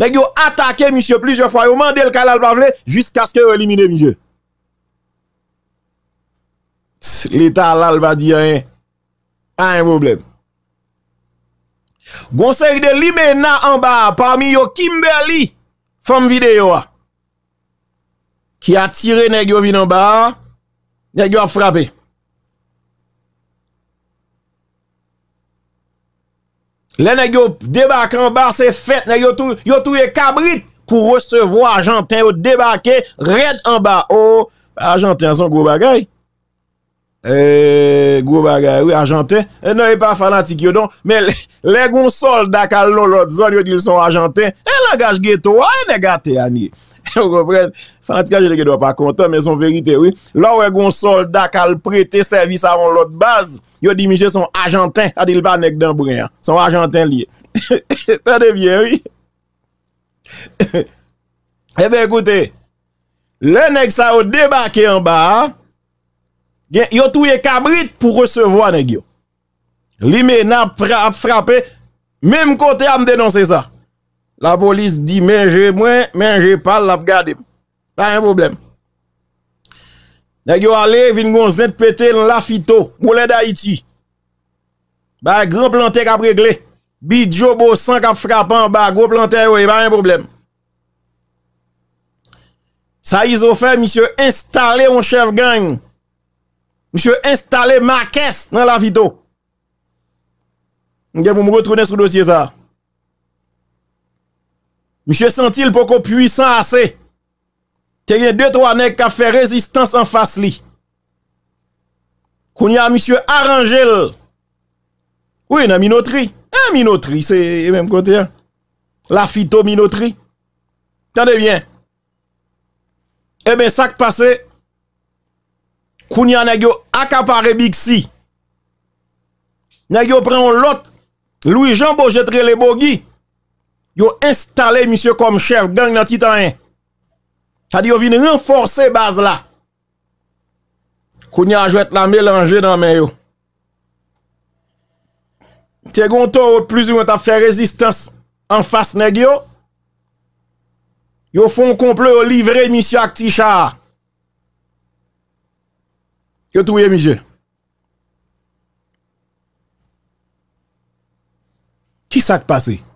Nè gyo atake misye plisye fwa yon mandel ka lalba vle Jisk aske yon elimine misye Lita lalba di yon A yon voblem Gonsek de li mena anba Parmi yon kimberli Fom videyo a Ki atire nè gyo vin anba Nè gyo ap frape Le nan yo debake an ba, se fet nan yo touye kabrit kou resevo a jantan yo debake red an ba. O, a jantan son gwo bagay? E, gwo bagay, ou a jantan? E nan yon e pa fanatik yo don, men le goun sol dakal non, lorot zon yo dil son e, a jantan, e langaj geto, a yon negate an ye. San an tika je de ge do pa kontan Men son verite ou La ou e goun soldat kal prete Servis avon lot baz Yo di miche son agentin Adil ba nek den brin Son agentin liye Ebe ekoute Le nek sa ou debake an ba Yo touye kabrit Pou resevo an e gyo Li men ap frape Mem kote am denonse sa La polis di menje mwen, menje pal la p gade. Pa yon problem. Nè gyo ale vin goun zent pete nan la fito. Mou lè da iti. Ba gran plante kap regle. Bi djou bo san kap frapan. Ba gran plante yo. E ba yon problem. Sa yon zofè, misyo installe yon chev gang. Misyo installe ma kes nan la fito. Nè gyo mou mou retronen sou dosye za. Nè gyo mou mou retronen sou dosye za. Monsieur sentil beaucoup puissant assez. Te deux deux trois nègres qui fait résistance en face li. Kounya monsieur Arangel. Oui, une minotri. Eh, minotri, c'est même côté. Hein. La phyto minotri. Tendez bien. Eh bien, ça qui passe, Kounya nèg yo accaparé Bixi. Nèg yo prend l'autre Louis Jean Bojetre le Bogui. Yo installe misyo kom chèv gang nan titan yon. Tadi yo vin renforse baz la. Kouni anjou et la mélange nan men yon. Te gontou yo plus yon ta fè rezistans an fas neg yon. Yo fon komple yo livre misyo ak ti chan. Yo touye mi jè. Ki sak pase yon?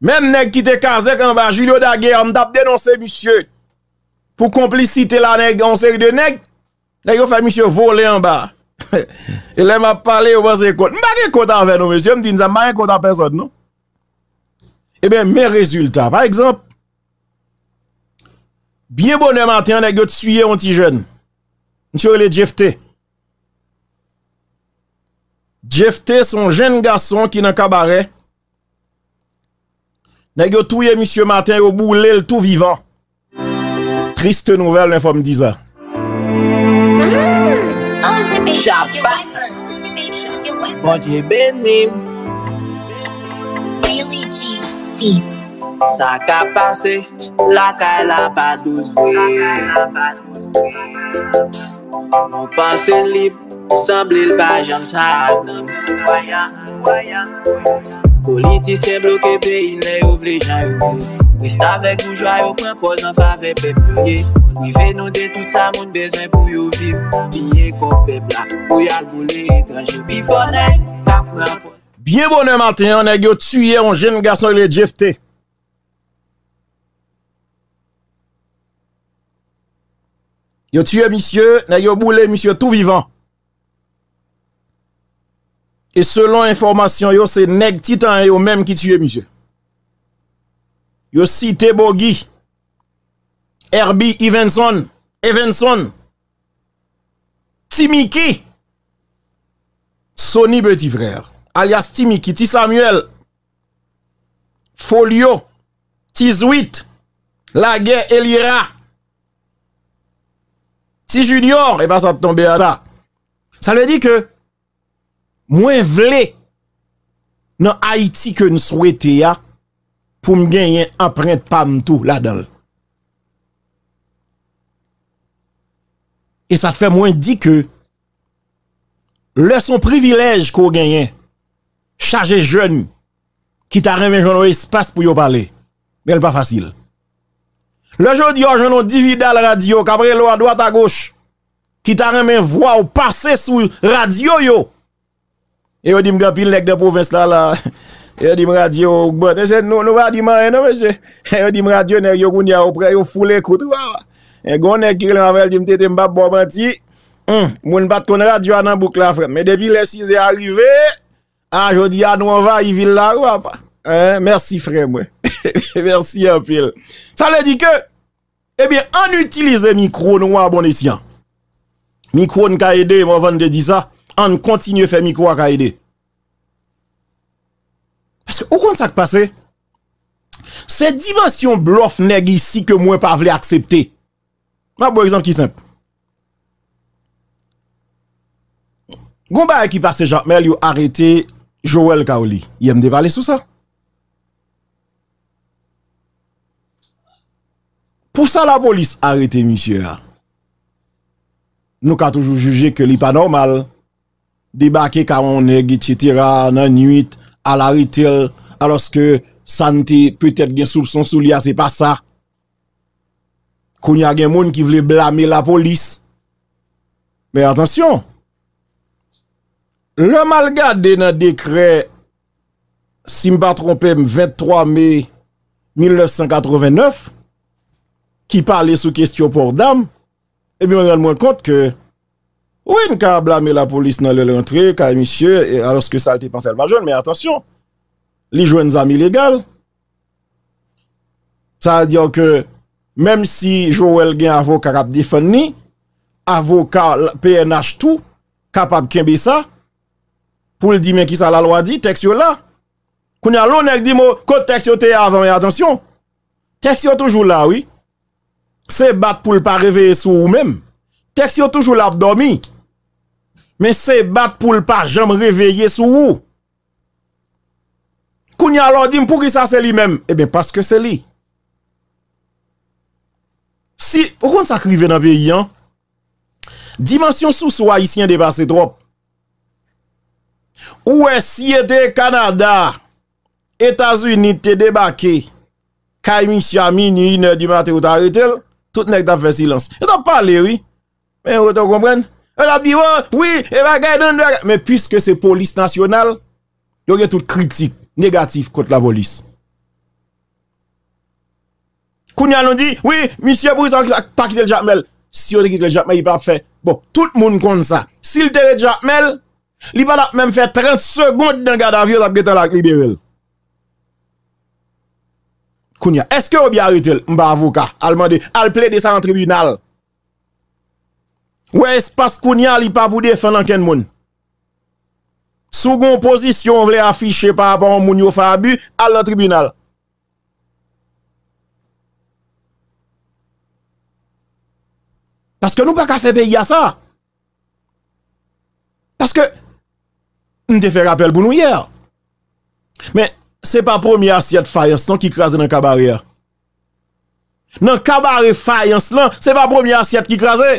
Men neg ki te kazek an ba, Julio da ge, am tap denonse misye, pou komplicite la neg, an se de neg, neg yo fè misye vole an ba, e lem ap pale yo bas e kote, mba gen kote avè nou misye, mbi di nse mba gen kote apè sot nou, non? e eh ben men rezultat, par ekzamp, biye bonè maten, neg yo tsuye ontijen, nchou li jeftè, jeftè son jen gason ki nan kabarey, Nè gyo touye M. Maten yo bou lèl tout vivan. Triste nouvel nè fòm dizan. Chabas! Ondye benim! Sa kapase, lakay la padouzwe. Moun panse lip, samblil vajans avn. Politi se bloke pe inen yo vle jan yo vle Rista vek mou jwa yo pren poz an fa ve pe pleye Mi ve non de tout sa moun bezen pou yo viv Minye kop pe blak pou yal bole Ganj yo bivone, kap pou yal po Biye bonen maten yon neg yo tuye yon jenm gason yon jifte Yo tuye misye, neg yo bole misye tou vivan Et selon information c'est Neg titan yo même qui tué monsieur. Yo cité Bogi. Herbie Evanson, Evanson. Timiki, Sony Petit Frère, alias Timiki, Ti Samuel, Folio, Tizuit, Laguerre Elira, Ti Junior, et pas ça tombe à ça. Ça veut dire que Mwen vle nan Haiti ke nou souwete ya pou mwen genyen aprent pa mtou la don. E sa te fè mwen di ke lè son privilèj ko genyen chaje jenou ki ta remen jenou espas pou yo pale. Men l pa fasil. Le jenou di yo jenou divide al radio kabre lo a doa ta goch ki ta remen vwa ou pase sou radio yo. Et on dit que pile nèg de province là là. Et on dit radio bon, c'est nous nous non monsieur. Et on radio nèg yo au près foule Et dit hum, radio Mais depuis les 6 est arrivé, ah jodi a ah, nous y hein, merci frère moi. merci pile. Ça veut dire que eh bien, hein. on utilise micro nous bon Micro aidé, de ça. an nou kontinye fè mikro ak a ide. Paske ou kont sa k passe? Se dimensyon blof neg isi ke mwen pa vle aksepte. Ma pou exemple ki semp. Gon ba ek ki passe Jamel yo arete Joel Kaoli. Yemde pale sou sa? Pou sa la polis arete misye a? Nou ka toujou juje ke li pa normal. débarquer car on est, etc., dans nuit, à la alors que santé peut-être bien soupçon sous l'IA, c'est pas ça. Qu'on y a des gens qui voulait blâmer la police. Mais attention, le Malgade dans le décret, Simba je 23 mai 1989, qui parlait sous question pour dame, eh bien on rend compte que Ou en ka blame la polis nan lè l'entré, ka misye, aloske salte pan selva joun, men atensyon, li jwen zam ilegal. Sa diyon ke, menm si jowel gen avokar ap difan ni, avokar PNH tou, kapab kenbe sa, pou l di men ki sa la lwa di, teksyon la. Koun ya loun ek di mou, kote teksyon te avan, men atensyon, teksyon toujou la oui. Se bat pou l pa revè sou ou menm, teksyon toujou la ap domi, Men se bat pou l pa jom reveye sou ou? Kou nye alor di m pou ki sa se li menm? E ben paske se li. Si, pou kon sa krive nan peyi an? Dimension sou sou a yisien de base trop? Ou e si ete Kanada, Etas Unite de bake, Ka imi si amini, Ine dimate ou ta retel, Tout nek ta fè silans. E ta pale oui, Men ou te komprenn? El e ap di, wè, wè, gè yon dè, mè pyske se polis nasyonal, yon gè tout kritik, negatif, kote la polis. Kounia non di, wè, misye Boris an ki la pakite l'jakmel, si yon de kit le jakmel, yon pa ap fè, bon, tout moun kon sa, si l'terre jakmel, li pa ap mèm fè 30 sekond dè gè la viyo ap gèten la klibevel. Kounia, eske wè bi arit el, mba avoka, alman de, al ple de sa an tribunal, Wè espas koun ya li pa boudè fè nan ken moun. Sougon pozisyon wè lè afiche pa apan moun yo fè abu al la tribunal. Paske nou pa ka fè peyi a sa. Paske nou te fè rapel bou nou yè. Mè se pa promi asyat fayans nan ki krasè nan kabari ya. Nan kabari fayans nan se pa promi asyat ki krasè.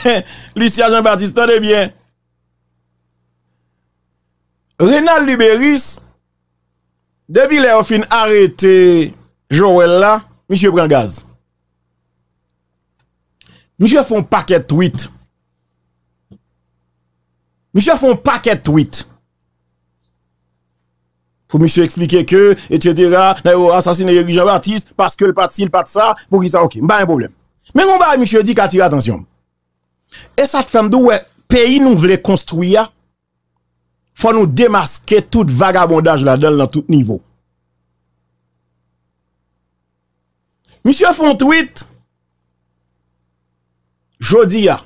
Lucien Jean-Baptiste, es bien. Renal Liberis, depuis le fin arrêté Joël là, monsieur prend gaz. Monsieur font paquet tweet. Monsieur font paquet tweet. Pour monsieur expliquer que, etc., assassiné Jean-Baptiste parce que le parti, il pas de ça, pour qu'il ça, ok, pas un problème. Mais on va, monsieur dit tirer attention. E sat fèm dò wè, peyi nou vle konstou ya, fò nou demaske tout vagabondaj la, dèl nan tout nivou. Misyè fòn tweet, jodi ya,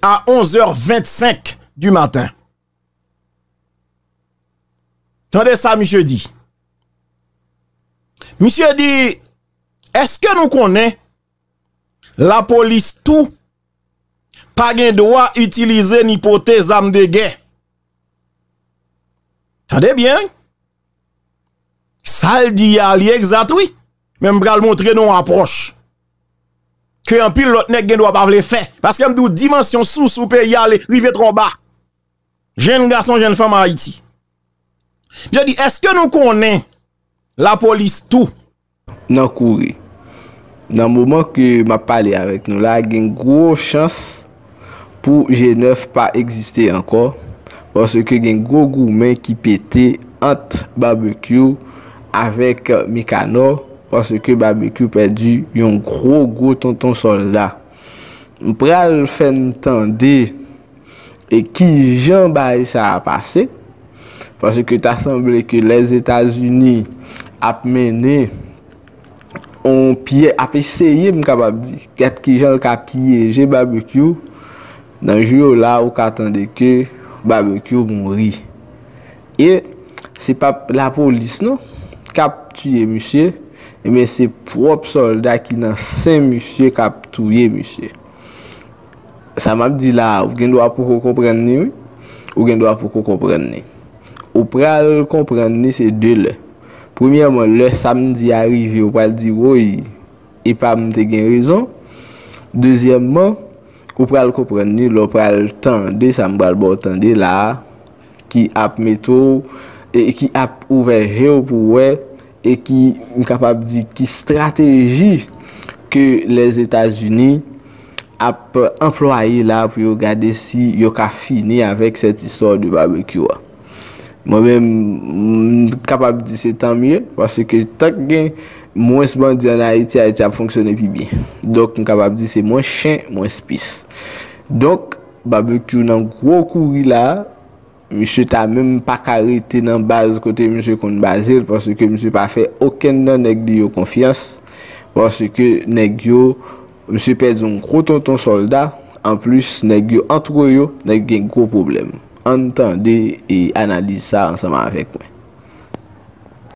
a 11h25 du matin. Tande sa, misyè di. Misyè di, eske nou konen, la polis tou pa gen dowa itilize n'hipote zam de gen. Chande bien? Sal di yali egzat wè? Mè mbral montre nou aproche. Kè yon pil lot nek gen dowa bavle fè. Paske mdou dimansyon sou soupe yali rive tromba. Jèn n'gason, jèn n'fèm a iti. Jè di, eske nou konen la polis tou? Nan koure, nan mouman ki ma pale avèk nou, la gen gwo chans... pou G9 pa egziste anko pwase ke gen gwo gwo men ki pete ant Barbecue avek Mikano pwase ke Barbecue pwase di yon gwo gwo tonton solda mpre al fen tande e ki jan baye sa apase pwase ke ta semble ke les Etats-Unis ap mene ap eseye mka babdi ket ki jan ka piye G-Barbecue Nanjou yo la ou katande ke Babekyo moun ri E se pap la polis nou Kaptouye musye E men se prop solda Ki nan sen musye Kaptouye musye Sa map di la ou gen do apou Konprenne mi ou gen do apou Konprenne Ou pral konprenne se de le Poumyèman le samdi arive Ou pral di woy E pa mte gen rezon Dezyèmman pou pral kompreni lop pral tan de sa mbal bo tan de la ki ap meto e ki ap ouveje ou pou we e ki m kapab di ki strategi ke les Etats-Unis ap employe la pou yo gade si yo ka fini avek set istor di barbe kyo mwen m kapab di se tan mye pase ke tak gen Mwen seman di anayeti, anayeti ap fonksyone pi bi. Dok mkabab di se mwen chen, mwen spis. Dok, babek yo nan gro kouri la, mwen se ta menm pa karite nan baz kote mwen se kon bazil, pwase ke mwen se pa fe oken nan neg di yo konfians, pwase ke neg yo, mwen se pez yon gro tonton solda, an plus neg yo antro yo, neg gen gro problem. Antande e analize sa ansama avek mwen.